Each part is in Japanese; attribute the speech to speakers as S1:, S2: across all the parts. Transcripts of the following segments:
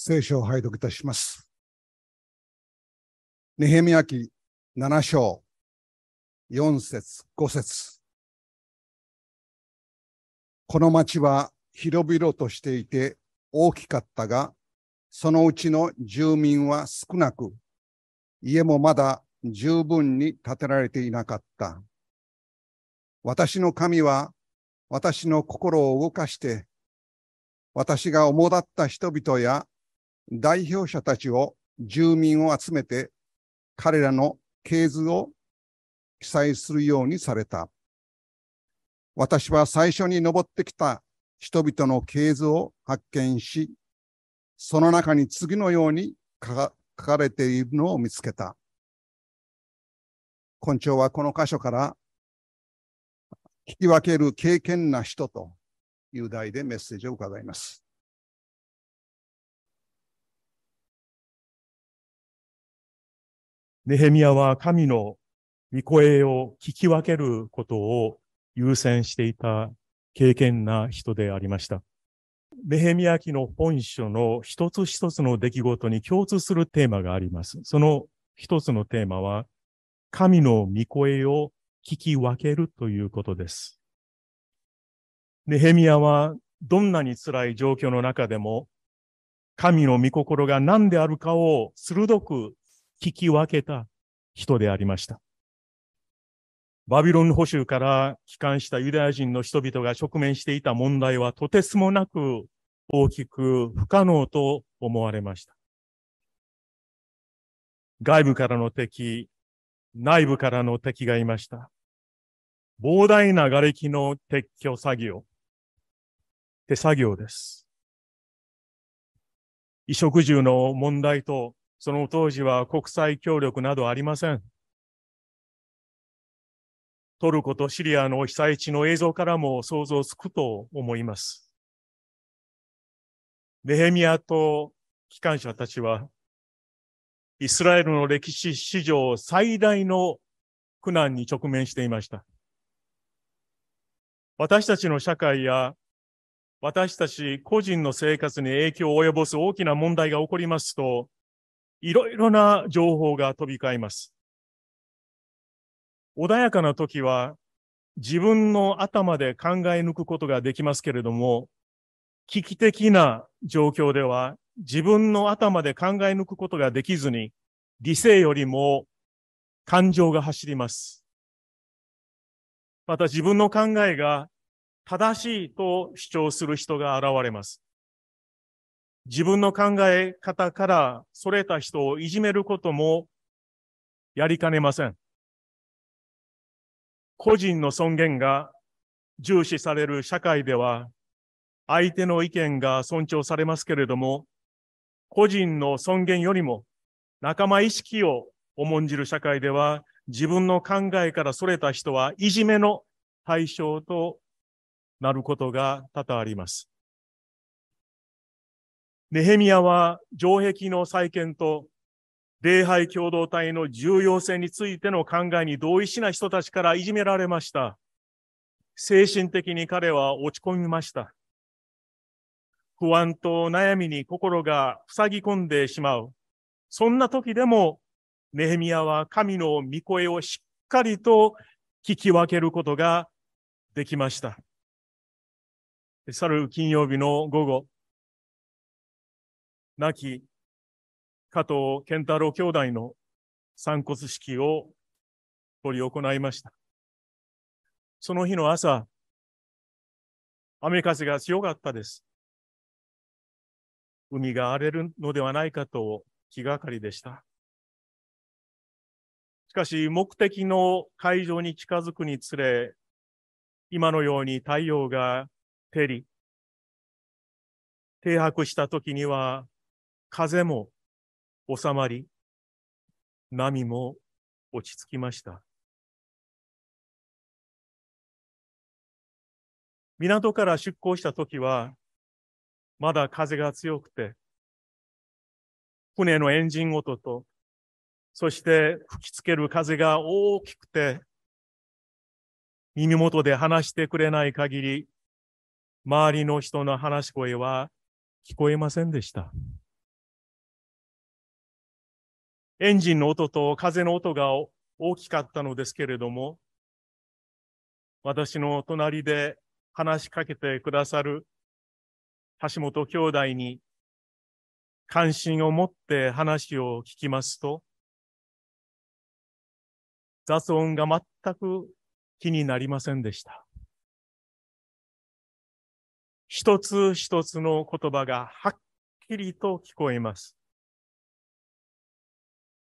S1: 聖書を拝読いたします。ネヘミヤ記7章4節5節この町は広々としてい
S2: て大きかったが、そのうちの住民は少なく、家もまだ十分に建てられていなかった。私の神は私の心を動かして、私が主だった人々や代表者たちを、住民を集めて、彼らの系図を記載するようにされた。私は最初に登ってきた人々の系図を発見し、その中に次のように書かれているの
S1: を見つけた。昆虫はこの箇所から聞き分ける経験な人という題でメッセージを伺います。
S2: ネヘミヤは神の御声を聞き分けることを優先していた経験な人でありました。ネヘミヤ記の本書の一つ一つの出来事に共通するテーマがあります。その一つのテーマは、神の御声を聞き分けるということです。ネヘミヤはどんなに辛い状況の中でも、神の御心が何であるかを鋭く聞き分けた人でありました。バビロン捕囚から帰還したユダヤ人の人々が直面していた問題はとてつもなく大きく不可能と思われました。外部からの敵、内部からの敵がいました。膨大な瓦礫の撤去作業、手作業です。衣食住の問題とその当時は国際協力などありません。トルコとシリアの被災地の映像からも想像つくと思います。ネヘミヤと機関車たちは、イスラエルの歴史史上最大の苦難に直面していました。私たちの社会や私たち個人の生活に影響を及ぼす大きな問題が起こりますと、いろいろな情報が飛び交います。穏やかな時は自分の頭で考え抜くことができますけれども、危機的な状況では自分の頭で考え抜くことができずに、理性よりも感情が走ります。また自分の考えが正しいと主張する人が現れます。自分の考え方からそれた人をいじめることもやりかねません。個人の尊厳が重視される社会では、相手の意見が尊重されますけれども、個人の尊厳よりも仲間意識を重んじる社会では、自分の考えから逸れた人はいじめの対象となることが多々あります。ネヘミヤは城壁の再建と礼拝共同体の重要性についての考えに同意しない人たちからいじめられました。精神的に彼は落ち込みました。不安と悩みに心が塞ぎ込んでしまう。そんな時でも、ネヘミヤは神の御声をしっかりと聞き分けることができました。去る金曜日の午後、
S1: 亡き加藤健太郎兄弟の散骨式を執り行いました。その日の朝、雨風が強かったです。
S2: 海が荒れるのではないかと気がかりでした。しかし、目的の会場に近づくにつれ、
S1: 今のように太陽が照り、停泊した時には風も収まり、波も落ち着きました。港から出港した時は、まだ風が強くて、船のエンジン音と、
S2: そして吹きつける風が大きくて、耳元で話してくれない限り、周りの人の話し声は聞こえませんでした。エンジンの音と風の音が大きかったのですけれども、私の隣で話しかけてくださる橋本兄弟に関心を持って話を聞きますと、
S1: 雑音が全く気になりませんでした。一つ一つの言葉がはっきりと聞こえます。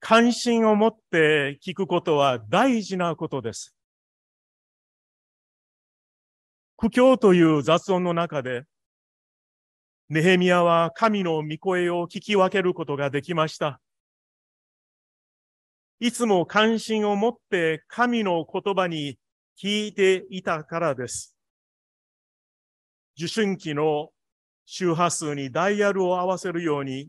S1: 関心を持って聞くことは大事なことです。
S2: 苦境という雑音の中で、ネヘミヤは神の御声を聞き分けることができました。いつも関心を持って神の言葉に聞いていたからです。受信機の周波数にダイヤルを合わせるように、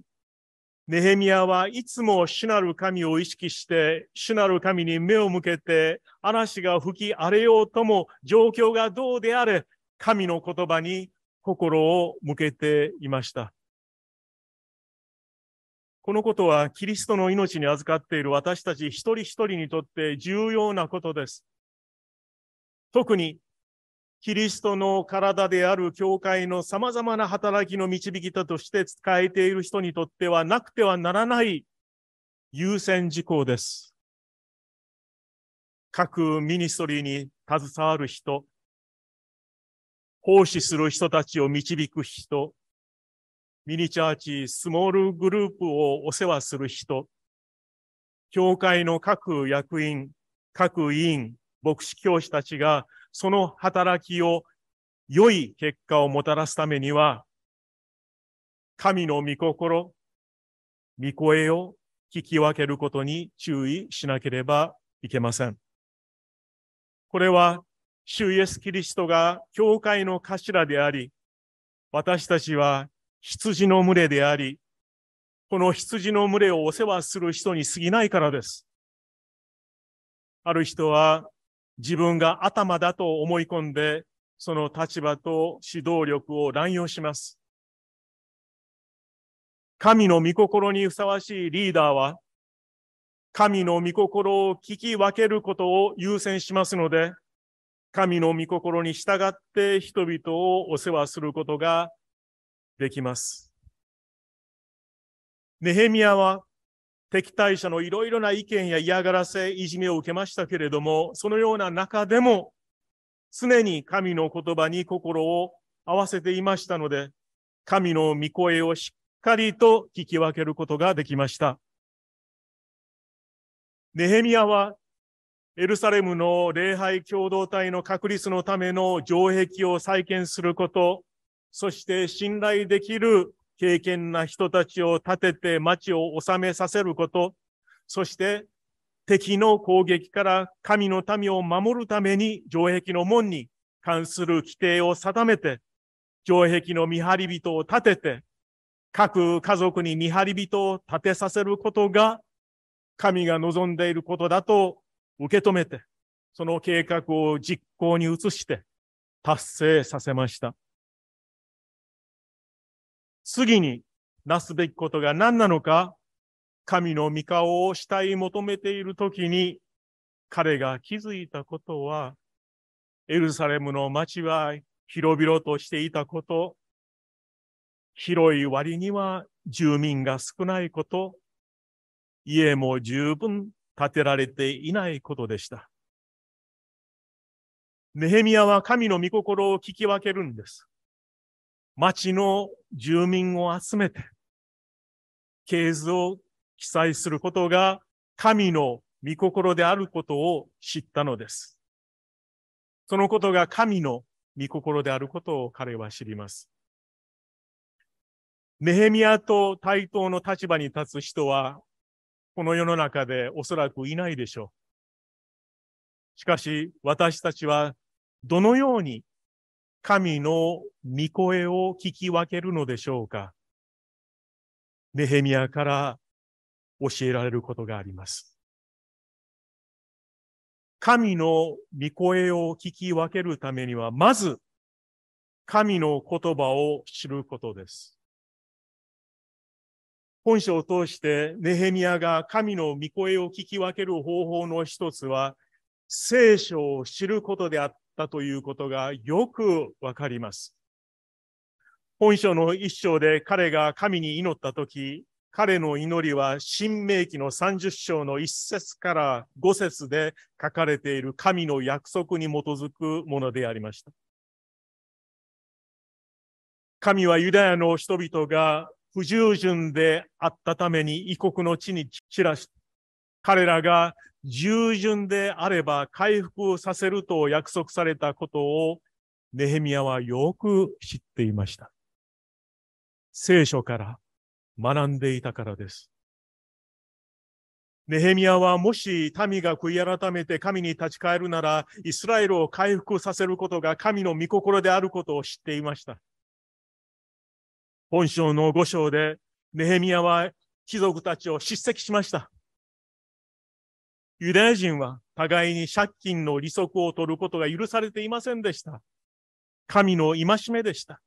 S2: ネヘミヤはいつも主なる神を意識して、主なる神に目を向けて、嵐が吹き荒れようとも、状況がどうであれ、神の言葉に心を向けていました。このことはキリストの命に預かっている私たち一人一人にとって重要なことです。特にキリストの体である教会の様々な働きの導き手として使えている人にとってはなくてはならない優先事項です。各ミニストリーに携わる人、奉仕する人たちを導く人、ミニチャーチ、スモールグループをお世話する人、教会の各役員、各委員、牧師教師たちがその働きを良い結果をもたらすためには、神の御心、御声を聞き分けることに注意しなければいけません。これは、主イエス・キリストが教会の頭であり、私たちは羊の群れであり、この羊の群れをお世話する人に過ぎないからです。ある人は自分が頭だと思い込んで、その立場と指導力を乱用します。神の御心にふさわしいリーダーは、神の御心を聞き分けることを優先しますので、神の御心に従って人々をお世話することができます。ネヘミヤは敵対者のいろいろな意見や嫌がらせ、いじめを受けましたけれども、そのような中でも、常に神の言葉に心を合わせていましたので、神の御声をしっかりと聞き分けることができました。ネヘミヤはエルサレムの礼拝共同体の確立のための城壁を再建すること、そして信頼できる敬虔な人たちを立てて町を治めさせること、そして敵の攻撃から神の民を守るために城壁の門に関する規定を定めて、城壁の見張り人を立てて、各家族に見張り人を立てさせることが神が望んでいることだと受け止めて、その計画を実行に移して達成させました。次になすべきことが何なのか、神の御顔をしたい求めているときに、彼が気づいたことは、エルサレムの町は広々としていたこと、広い割には住民が少ないこと、家も十分建てられていないことでした。ネヘミヤは神の御心を聞き分けるんです。町の住民を集めて、系図を記載することが神の御心であることを知ったのです。そのことが神の御心であることを彼は知ります。ネヘミヤと対等の立場に立つ人は、この世の中でおそらくいないでしょう。しかし、私たちはどのように神の御声を聞き分けるのでしょうかネヘミヤから教えられることがあります。神の御声を聞き分けるためには、まず神の言葉を知ることです。本書を通してネヘミヤが神の御声を聞き分ける方法の一つは、聖書を知ることであっったということがよくわかります。本書の一章で彼が神に祈ったとき、彼の祈りは新明記の30章の1節から5節で書かれている神の約束に基づくものでありました。神はユダヤの人々が不従順であったために異国の地に散らし、彼らが従順であれば回復させると約束されたことをネヘミヤはよく知っていました。聖書から学んでいたからです。ネヘミヤはもし民が悔い改めて神に立ち返るなら、イスラエルを回復させることが神の御心であることを知っていました。本章の5章で、ネヘミヤは貴族たちを叱責しました。ユダヤ人は互いに借金の利息を取ることが許されていませんでした。神の戒めでした。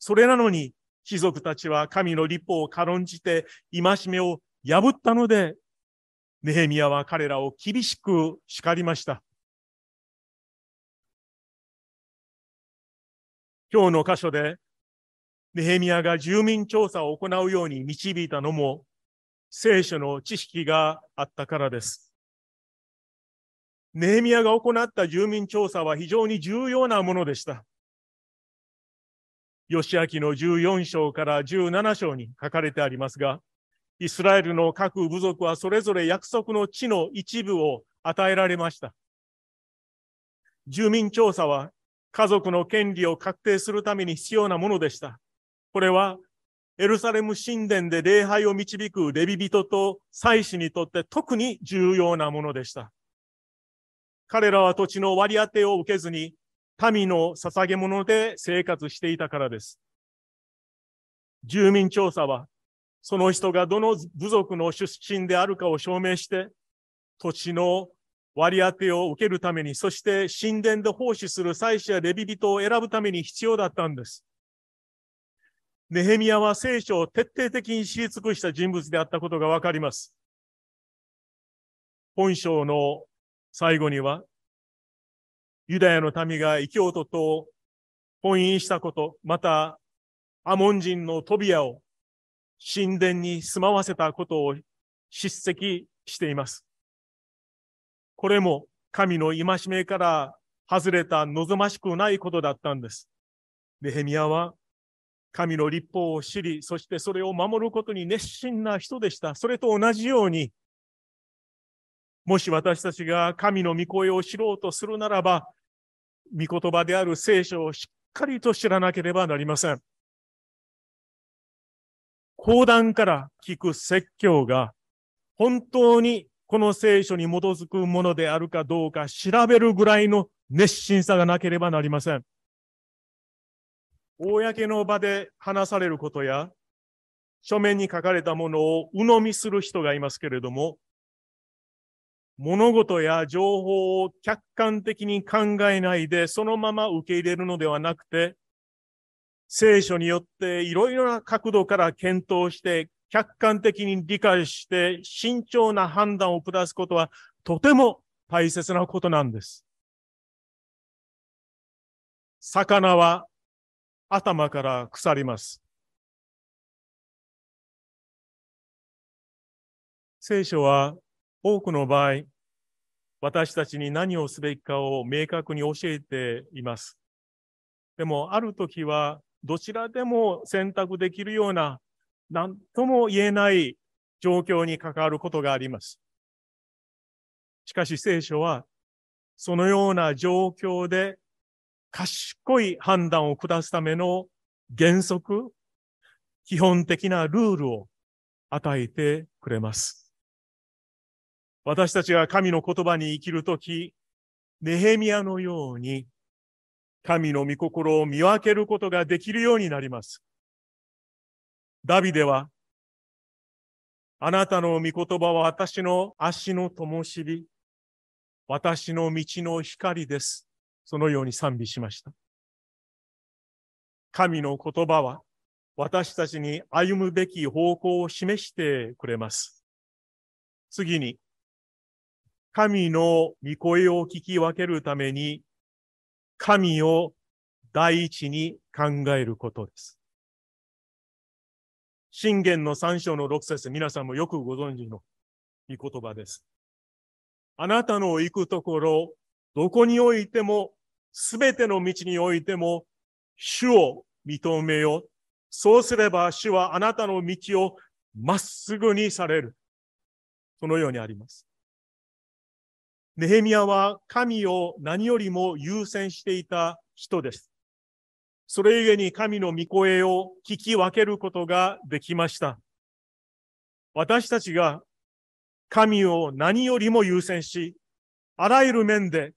S2: それなのに、貴族たちは神の立法を軽んじて戒めを破ったので、ネヘミヤは彼らを厳しく叱りました。今日の箇所で、ネヘミヤが住民調査を行うように導いたのも、聖書の知識があったからです。ネーミアが行った住民調査は非常に重要なものでした。義明の14章から17章に書かれてありますが、イスラエルの各部族はそれぞれ約束の地の一部を与えられました。住民調査は家族の権利を確定するために必要なものでした。これはエルサレム神殿で礼拝を導くレビ人と祭司にとって特に重要なものでした。彼らは土地の割り当てを受けずに、民の捧げ物で生活していたからです。住民調査は、その人がどの部族の出身であるかを証明して、土地の割り当てを受けるために、そして神殿で奉仕する祭司やレビ人を選ぶために必要だったんです。ネヘミヤは聖書を徹底的に知り尽くした人物であったことがわかります。本章の最後には、ユダヤの民が異教徒と婚姻したこと、またアモン人のトビアを神殿に住まわせたことを叱責しています。これも神の戒めから外れた望ましくないことだったんです。ネヘミヤは神の立法を知り、そしてそれを守ることに熱心な人でした。それと同じように、もし私たちが神の御声を知ろうとするならば、御言葉である聖書をしっかりと知らなければなりません。講談から聞く説教が本当にこの聖書に基づくものであるかどうか調べるぐらいの熱心さがなければなりません。公の場で話されることや、書面に書かれたものを鵜呑みする人がいますけれども、物事や情報を客観的に考えないで、そのまま受け入れるのではなくて、聖書によっていろいろな角度から検討して、客観的に理解して慎重な判断を下すことはとても大切なことなんです。魚は頭から腐ります。
S1: 聖書は
S2: 多くの場合、私たちに何をすべきかを明確に教えています。でも、ある時は、どちらでも選択できるような、何とも言えない状況に関わることがあります。しかし聖書は、そのような状況で賢い判断を下すための原則、基本的なルールを与えてくれます。私たちが神の言葉に生きるとき、ネヘミヤのように神の御心を見分けることができるようになります。ダビデは、あなたの御言葉は私の足の灯火、私の道の光です。そのように賛美しました。神の言葉は私たちに歩むべき方向を示してくれます。次に、神の御声を聞き分けるために、神を第一に考えることです。信玄の三章の六節、皆さんもよくご存知の御言葉です。あなたの行くところ、どこにおいてもすべての道においても、主を認めよ。そうすれば主はあなたの道をまっすぐにされる。そのようにあります。ネヘミヤは神を何よりも優先していた人です。それゆえに神の御声を聞き分けることができました。私たちが神を何よりも優先し、あらゆる面で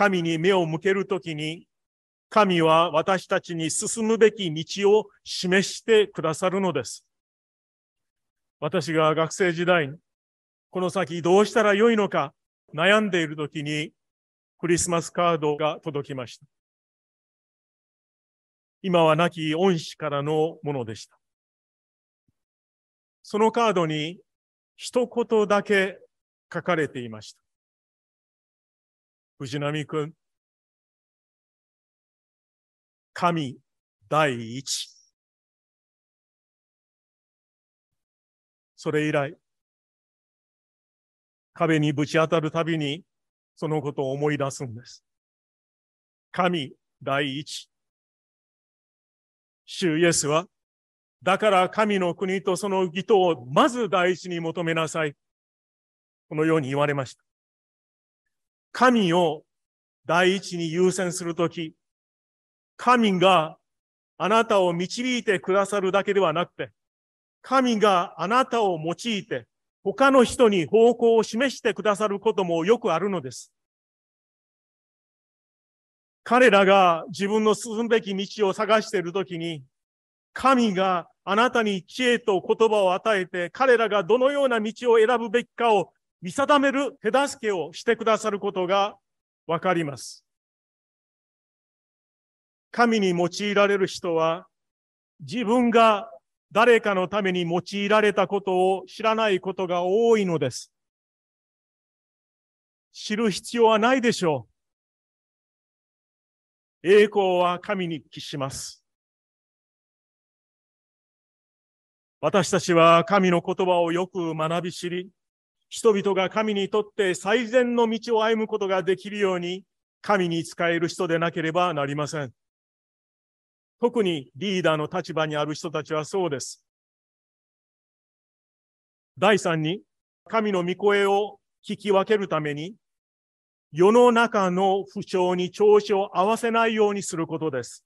S2: 神に目を向けるときに、神は私たちに進むべき道を示してくださるのです。私が学生時代に、この先どうしたらよいのか悩んでいるときに、クリスマスカードが届きました。今は亡き恩師からのものでし
S1: た。そのカードに一言だけ書かれていました。藤波君。神第一。それ以来、壁にぶち当たるたびに、そのことを思い出すんです。
S2: 神第一。主イエスは、だから神の国とその義とをまず第一に求めなさい。このように言われました。神を第一に優先するとき、神があなたを導いてくださるだけではなくて、神があなたを用いて他の人に方向を示してくださることもよくあるのです。彼らが自分の進むべき道を探しているときに、神があなたに知恵と言葉を与えて、彼らがどのような道を選ぶべきかを見定める手助けをしてくださることがわかります。神に用いられる人は自分が誰かのために用いられたことを知らないことが多いのです。知る必要はないでしょ
S1: う。栄光は神に帰します。
S2: 私たちは神の言葉をよく学び知り、人々が神にとって最善の道を歩むことができるように、神に仕える人でなければなりません。特にリーダーの立場にある人たちはそうです。第三に、神の御声を聞き分けるために、世の中の不調に調子を合わせないようにすることです。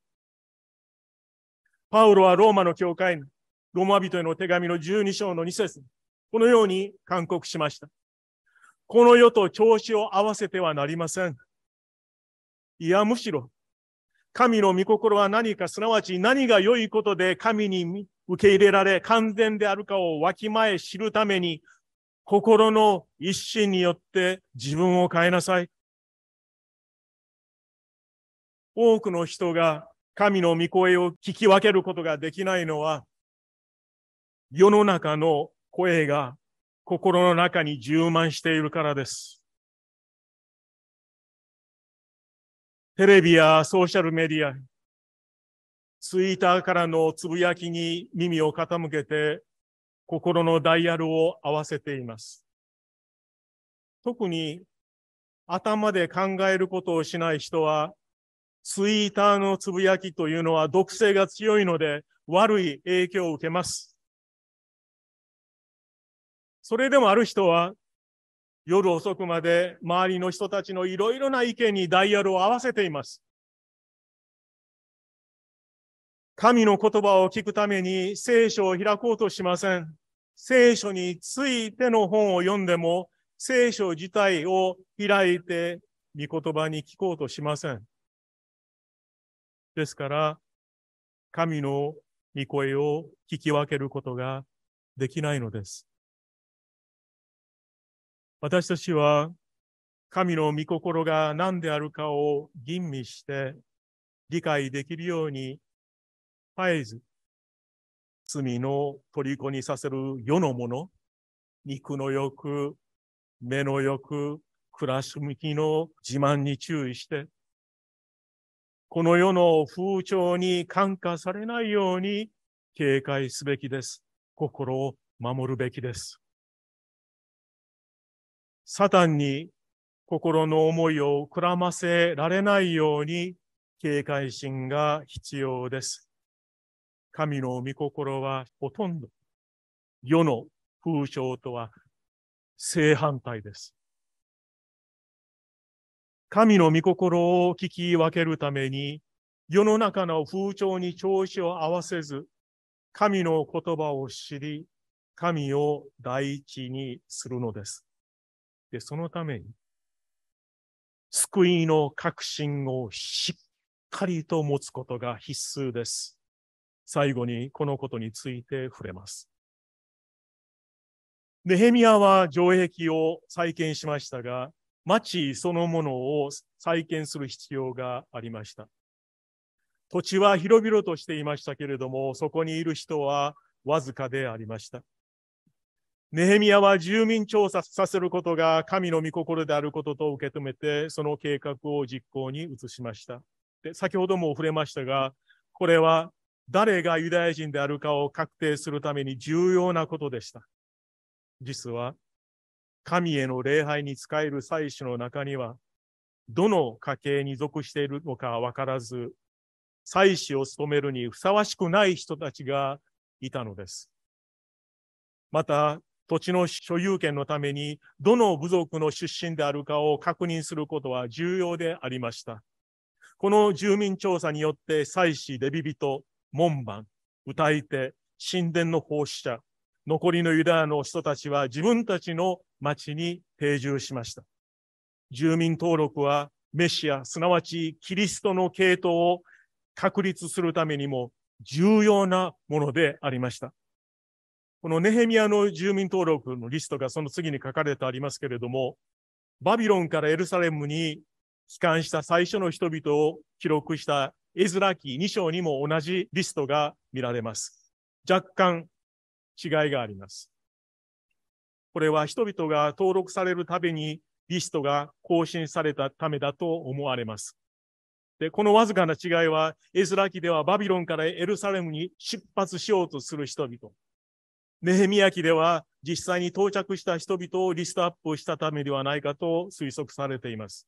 S2: パウロはローマの教会に、ローマ人への手紙の12章の2節このように勧告しました。この世と調子を合わせてはなりません。いや、むしろ、神の御心は何か、すなわち何が良いことで神に受け入れられ、完全であるかをわきまえ知るために、心の一心によって自分を変えなさい。多くの人が神の御声を聞き分けることができないのは、世の中の声が心の中に充満
S1: しているからです。テレ
S2: ビやソーシャルメディア、ツイッターからのつぶやきに耳を傾けて心のダイヤルを合わせています。特に頭で考えることをしない人はツイッターのつぶやきというのは毒性が強いので悪い影響を受けます。それでもある人は夜遅くまで周りの人たちのいろいろな意見にダイヤルを合わせています。神の言葉を聞くために聖書を開こうとしません。聖書についての本を読んでも、聖書自体を開いて御言葉に聞こうとしません。ですから、神の御声を聞き分けることができないのです。私たちは神の御心が何であるかを吟味して理解できるように絶えず罪の虜にさせる世のもの、肉の欲、目の欲、暮らし向きの自慢に注意して、この世の風潮に感化されないように警戒すべきです。心を守るべきです。サタンに心の思いを膨らませられないように警戒心が必要です。神の御心はほとんど世の風潮とは正反対です。神の御心を聞き分けるために世の中の風潮に調子を合わせず、神の言葉を知り、神を第一にするのです。で、そのために、救いの確信をしっかりと持つことが必須です。最後にこのことについて触れます。ネヘミヤは城壁を再建しましたが、町そのものを再建する必要がありました。土地は広々としていましたけれども、そこにいる人はわずかでありました。ネヘミヤは住民調査させることが神の御心であることと受け止めて、その計画を実行に移しました。で先ほども触れましたが、これは誰がユダヤ人であるかを確定するために重要なことでした。実は、神への礼拝に仕える祭司の中には、どの家系に属しているのかわからず、祭司を務めるにふさわしくない人たちがいたのです。また、土地の所有権のために、どの部族の出身であるかを確認することは重要でありました。この住民調査によって、祭祀、デビ人、門番、歌い手、神殿の奉仕者、残りのユダヤの人たちは自分たちの町に定住しました。住民登録はメシア、すなわちキリストの系統を確立するためにも重要なものでありました。このネヘミヤの住民登録のリストがその次に書かれてありますけれども、バビロンからエルサレムに帰還した最初の人々を記録したエズラ記2章にも同じリストが見られます。若干違いがあります。これは人々が登録されるたびにリストが更新されたためだと思われます。で、このわずかな違いは、エズラ記ではバビロンからエルサレムに出発しようとする人々。ネヘミヤ記では実際に到着した人々をリストアップしたためではないかと推測されています。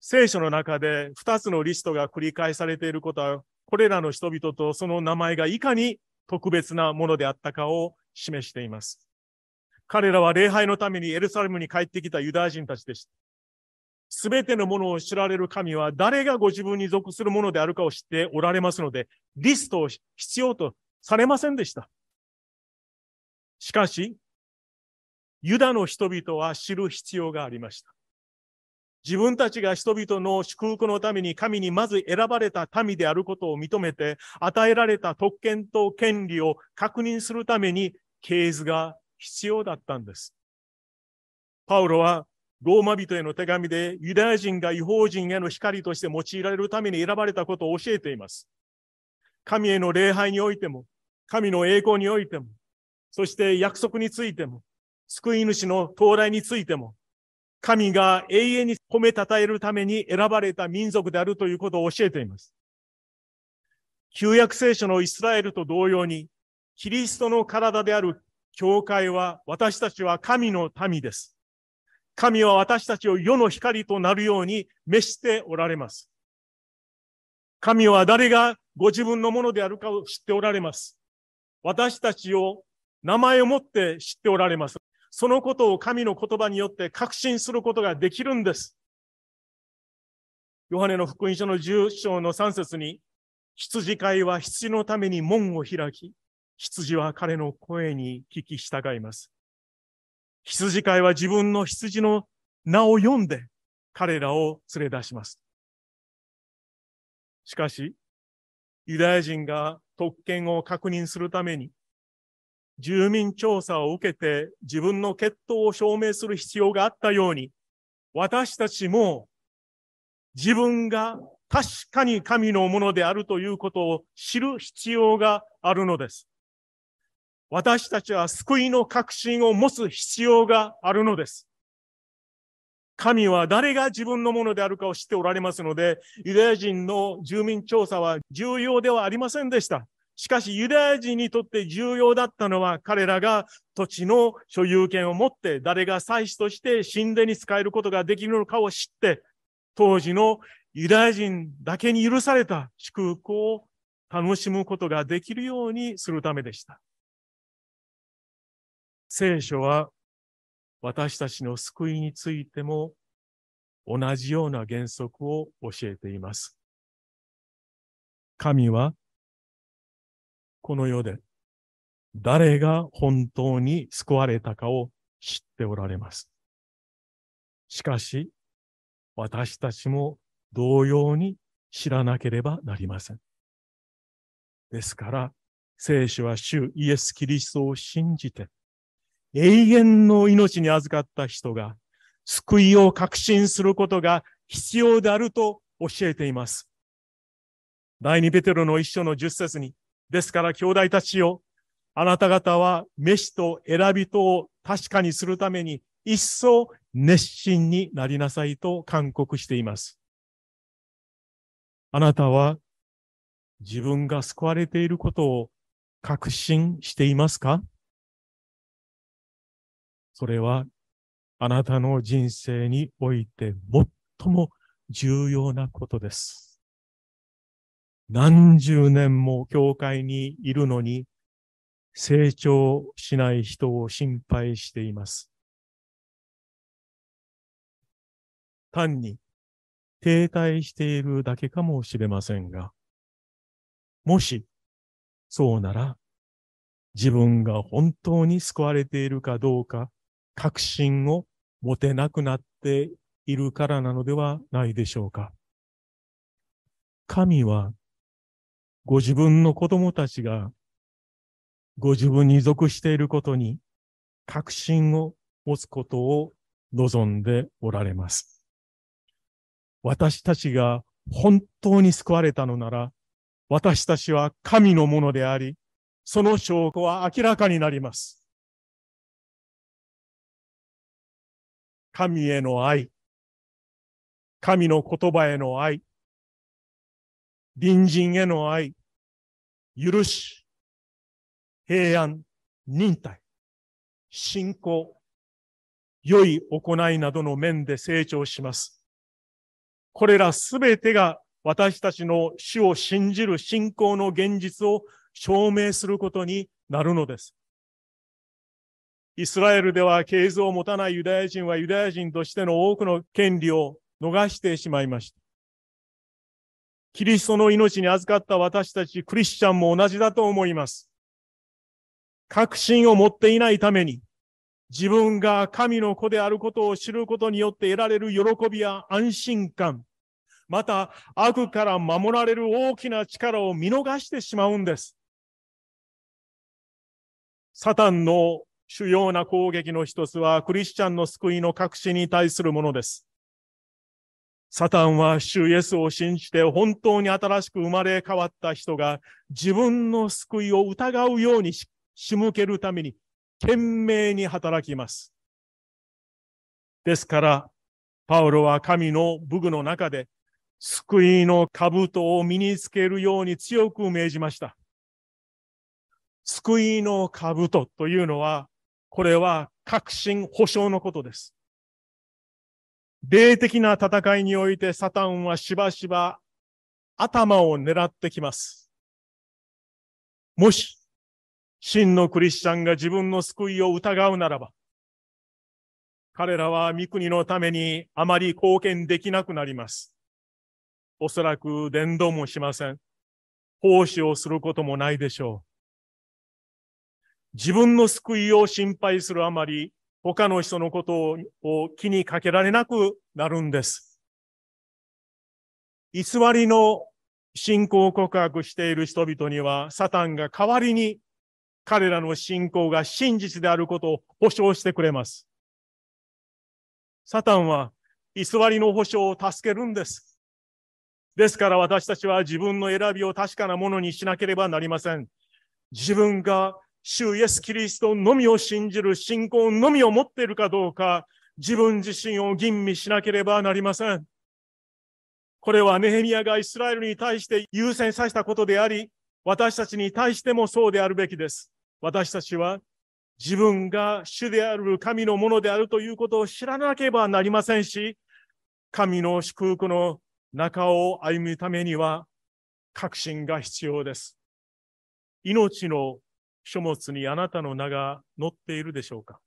S2: 聖書の中で2つのリストが繰り返されていることは、これらの人々とその名前がいかに特別なものであったかを示しています。彼らは礼拝のためにエルサレムに帰ってきたユダヤ人たちでした。すべてのものを知られる神は誰がご自分に属するものであるかを知っておられますので、リストを必要とされませんでした。しかし、ユダの人々は知る必要がありました。自分たちが人々の祝福のために神にまず選ばれた民であることを認めて、与えられた特権と権利を確認するために、経図が必要だったんです。パウロはローマ人への手紙でユダヤ人が違法人への光として用いられるために選ばれたことを教えています。神への礼拝においても、神の栄光においても、そして約束についても、救い主の到来についても、神が永遠に褒めたたえるために選ばれた民族であるということを教えています。旧約聖書のイスラエルと同様に、キリストの体である教会は私たちは神の民です。神は私たちを世の光となるように召しておられます。神は誰がご自分のものであるかを知っておられます。私たちを名前をもって知っておられます。そのことを神の言葉によって確信することができるんです。ヨハネの福音書の10章の3節に、羊飼いは羊のために門を開き、羊は彼の声に聞き従います。羊飼いは自分の羊の名を読んで彼らを連れ出します。しかし、ユダヤ人が特権を確認するために、住民調査を受けて自分の血統を証明する必要があったように、私たちも自分が確かに神のものであるということを知る必要があるのです。私たちは救いの確信を持つ必要があるのです。神は誰が自分のものであるかを知っておられますので、ユダヤ人の住民調査は重要ではありませんでした。しかしユダヤ人にとって重要だったのは彼らが土地の所有権を持って誰が祭司として神殿に使えることができるのかを知って当時のユダヤ人だけに許された祝福を楽しむことができるようにするためでした。聖書は私たちの救いについても同じような原則を教えていま
S1: す。神はこの世で
S2: 誰が本当に救われたかを知っておられます。しかし、私たちも同様に知らなければなりません。ですから、聖書は主イエス・キリストを信じて、永遠の命に預かった人が救いを確信することが必要であると教えています。第二ペテロの一章の十節に、ですから、兄弟たちよ、あなた方は飯と選びとを確かにするために、一層熱心になりなさいと勧告しています。あなたは自分が救われていることを確信していますかそれはあなたの人生において最も重要なことです。何十年も教会にいるのに、成長しない人を心配しています。
S1: 単に停滞しているだ
S2: けかもしれませんが、もしそうなら、自分が本当に救われているかどうか、確信を持てなくなっているからなのではないでしょうか。神はご自分の子供たちがご自分に属していることに確信を持つことを望んでおられます。私たちが本当に救われたのなら、私たちは神のものであり、その証拠は明らかになります。
S1: 神への愛、神の言葉への愛、隣人への愛、許し、
S2: 平安、忍耐、信仰、良い行いなどの面で成長します。これらすべてが私たちの死を信じる信仰の現実を証明することになるのです。イスラエルでは経図を持たないユダヤ人はユダヤ人としての多くの権利を逃してしまいました。キリストの命に預かった私たちクリスチャンも同じだと思います。確信を持っていないために、自分が神の子であることを知ることによって得られる喜びや安心感、また悪から守られる大きな力を見逃してしまうんです。サタンの主要な攻撃の一つは、クリスチャンの救いの隠しに対するものです。サタンは主イエスを信じて本当に新しく生まれ変わった人が自分の救いを疑うように仕向けるために懸命に働きます。ですから、パウロは神の武具の中で救いの兜を身につけるように強く命じました。救いの兜というのは、これは確信保証のことです。霊的な戦いにおいてサタンはしばしば
S1: 頭を狙ってきます。もし、
S2: 真のクリスチャンが自分の救いを疑うならば、彼らは三国のためにあまり貢献できなくなります。おそらく伝道もしません。奉仕をすることもないでしょう。自分の救いを心配するあまり、他の人のことを気にかけられなくなるんです。偽りの信仰を告白している人々には、サタンが代わりに彼らの信仰が真実であることを保証してくれます。サタンは偽りの保証を助けるんです。ですから私たちは自分の選びを確かなものにしなければなりません。自分が主イエス・キリストのみを信じる信仰のみを持っているかどうか、自分自身を吟味しなければなりません。これはネヘミヤがイスラエルに対して優先させたことであり、私たちに対してもそうであるべきです。私たちは自分が主である神のものであるということを知らなければなりませんし、神の祝福の中を歩むためには確信が必要です。命の書物にあなたの名が載っているでしょうか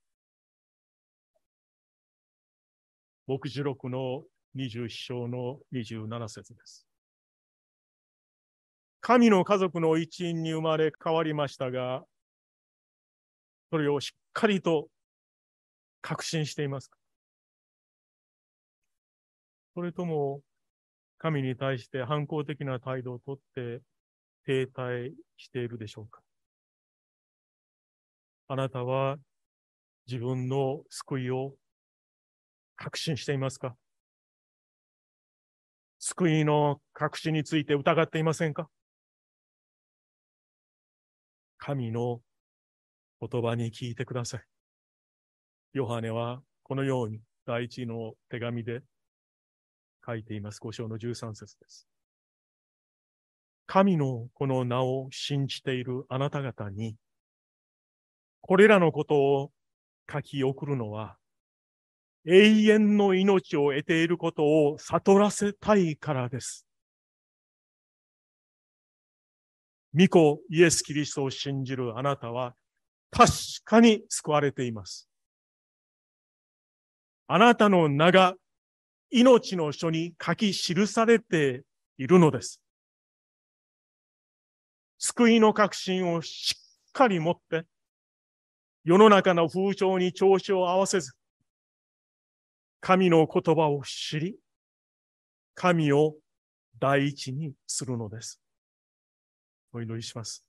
S2: 目次録の21章の27節です。神の家族の一員に生まれ変わりましたが、
S1: それをしっかりと確信していますかそれとも、神に対して
S2: 反抗的な態度をとって停滞しているでしょうかあなたは
S1: 自分の救いを確信していますか救いの確信について疑っていませんか神の
S2: 言葉に聞いてください。ヨハネはこのように第一の手紙で書いています。五章の13節です。神のこの名を信じているあなた方にこれらのことを書き送るのは、永遠の命を得ていることを悟らせたいからです。御子イエス・キリストを信じるあなたは確かに救われています。あなたの名が命の書に書き記されているのです。救いの確信をしっかり持って、世の中の風潮に調子を合わせず、神の言葉を知り、神を第
S1: 一にするのです。お祈りします。